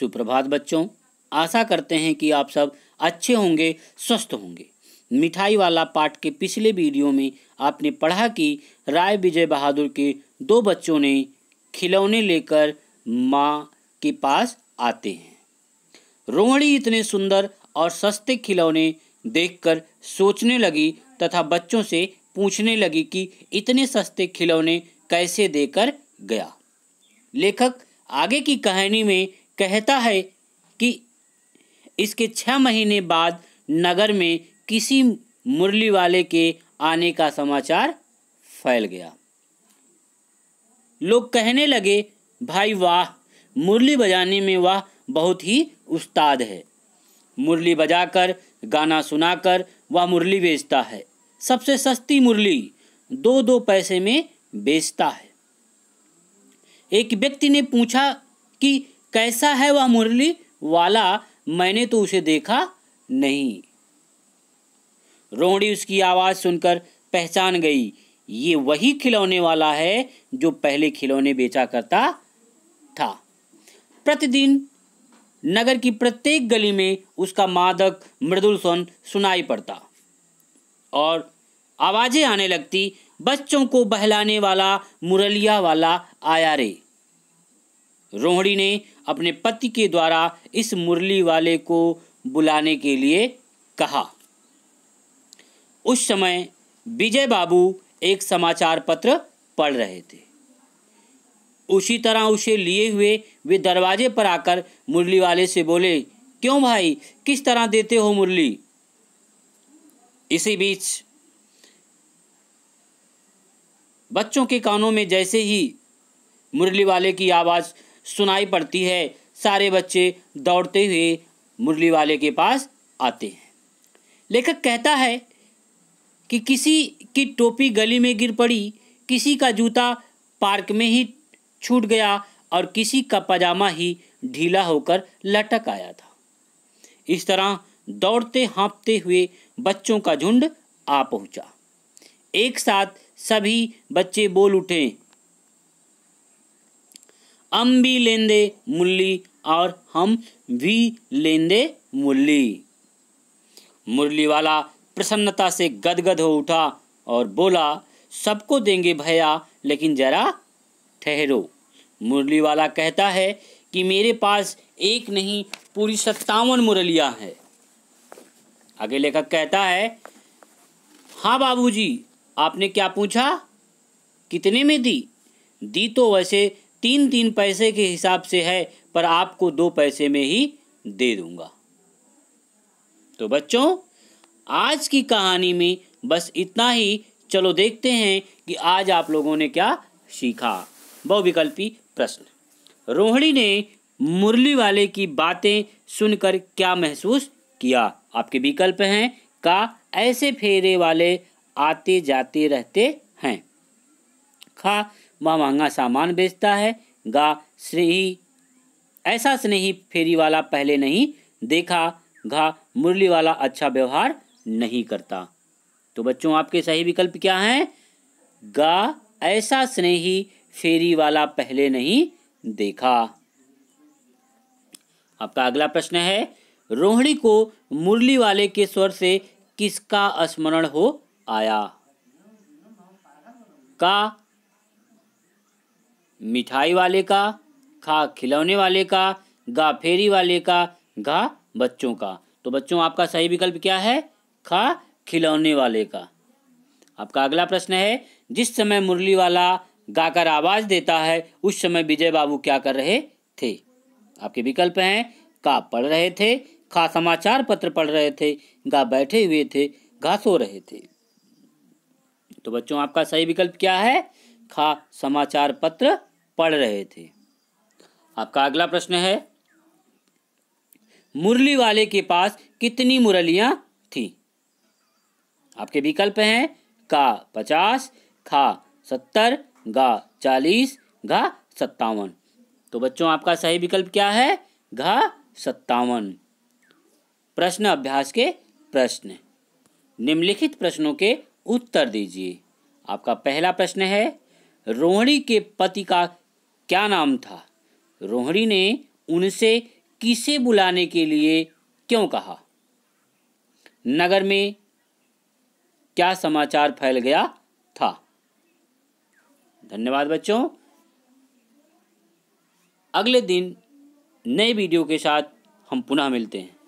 सुप्रभात बच्चों आशा करते हैं कि आप सब अच्छे होंगे स्वस्थ होंगे मिठाई वाला पाठ के पिछले वीडियो में आपने पढ़ा कि राय विजय बहादुर के दो बच्चों ने खिलौने लेकर माँ के पास आते हैं रोहिणी इतने सुंदर और सस्ते खिलौने देखकर सोचने लगी तथा बच्चों से पूछने लगी कि इतने सस्ते खिलौने कैसे देकर गया लेखक आगे की कहानी में कहता है कि इसके छः महीने बाद नगर में किसी मुरली वाले के आने का समाचार फैल गया लोग कहने लगे भाई वाह मुरली बजाने में वह बहुत ही उस्ताद है मुरली बजाकर गाना सुनाकर वह मुरली बेचता है सबसे सस्ती मुरली दो दो पैसे में बेचता है एक व्यक्ति ने पूछा कि कैसा है वह मुरली वाला मैंने तो उसे देखा नहीं रोहड़ी उसकी आवाज सुनकर पहचान गई ये वही खिलौने वाला है जो पहले खिलौने बेचा करता था प्रतिदिन नगर की प्रत्येक गली में उसका मादक मृदुल सोन सुनाई पड़ता और आवाज़ें आने लगती बच्चों को बहलाने वाला मुरलिया वाला आया रे रोहड़ी ने अपने पति के द्वारा इस मुरली वाले को बुलाने के लिए कहा उस समय विजय बाबू एक समाचार पत्र पढ़ रहे थे उसी तरह उसे लिए हुए वे दरवाजे पर आकर मुरली वाले से बोले क्यों भाई किस तरह देते हो मुरली इसी बीच बच्चों के कानों में जैसे ही मुरली वाले की आवाज़ सुनाई पड़ती है सारे बच्चे दौड़ते हुए मुरली वाले के पास आते हैं लेखक कहता है कि किसी की टोपी गली में गिर पड़ी किसी का जूता पार्क में ही छूट गया और किसी का पजामा ही ढीला होकर लटक आया था इस तरह दौड़ते हाँपते हुए बच्चों का झुंड आ पहुंचा एक साथ सभी बच्चे बोल उठे हम भी लेंदे मुरली और हम भी लेंदे मुरली मुरली वाला प्रसन्नता से गदगद हो उठा और बोला सबको देंगे भैया लेकिन जरा ठहरो मुरली वाला कहता है कि मेरे पास एक नहीं पूरी सत्तावन मुरलिया हैं आगे लेखक कहता है हाँ बाबूजी आपने क्या पूछा कितने में दी दी तो वैसे तीन तीन पैसे के हिसाब से है पर आपको दो पैसे में ही दे दूंगा तो बच्चों आज की कहानी में बस इतना ही चलो देखते हैं कि आज आप लोगों ने क्या सीखा बहुविकल्पी प्रश्न रोहिणी ने मुरली वाले की बातें सुनकर क्या महसूस किया आपके विकल्प हैं का ऐसे फेरे वाले आते जाते रहते हैं खा वह महंगा सामान बेचता है गा स्नेही ऐसा स्नेही फेरी वाला पहले नहीं देखा घा मुरली वाला अच्छा व्यवहार नहीं करता तो बच्चों आपके सही विकल्प क्या हैं गा ऐसा स्नेही फेरी वाला पहले नहीं देखा आपका अगला प्रश्न है रोहिणी को मुरली वाले के स्वर से किसका स्मरण हो आया का मिठाई वाले का खा खिलौने वाले का गा फेरी वाले का घा बच्चों का तो बच्चों आपका सही विकल्प क्या है खा खिलौने वाले का आपका अगला प्रश्न है जिस समय मुरली वाला गाकर आवाज देता है उस समय विजय बाबू क्या कर रहे थे आपके विकल्प हैं का पढ़ रहे थे खा समाचार पत्र पढ़ रहे थे गा बैठे हुए थे घा सो रहे थे तो बच्चों आपका सही विकल्प क्या है खा समाचार पत्र पढ़ रहे थे आपका अगला प्रश्न है मुरली वाले के पास कितनी मुरलियां थी आपके विकल्प हैं का पचास खा सत्तर गा चालीस घा सत्तावन तो बच्चों आपका सही विकल्प क्या है घा सत्तावन प्रश्न अभ्यास के प्रश्न निम्नलिखित प्रश्नों के उत्तर दीजिए आपका पहला प्रश्न है रोहिणी के पति का क्या नाम था रोहिणी ने उनसे किसे बुलाने के लिए क्यों कहा नगर में क्या समाचार फैल गया था धन्यवाद बच्चों अगले दिन नए वीडियो के साथ हम पुनः मिलते हैं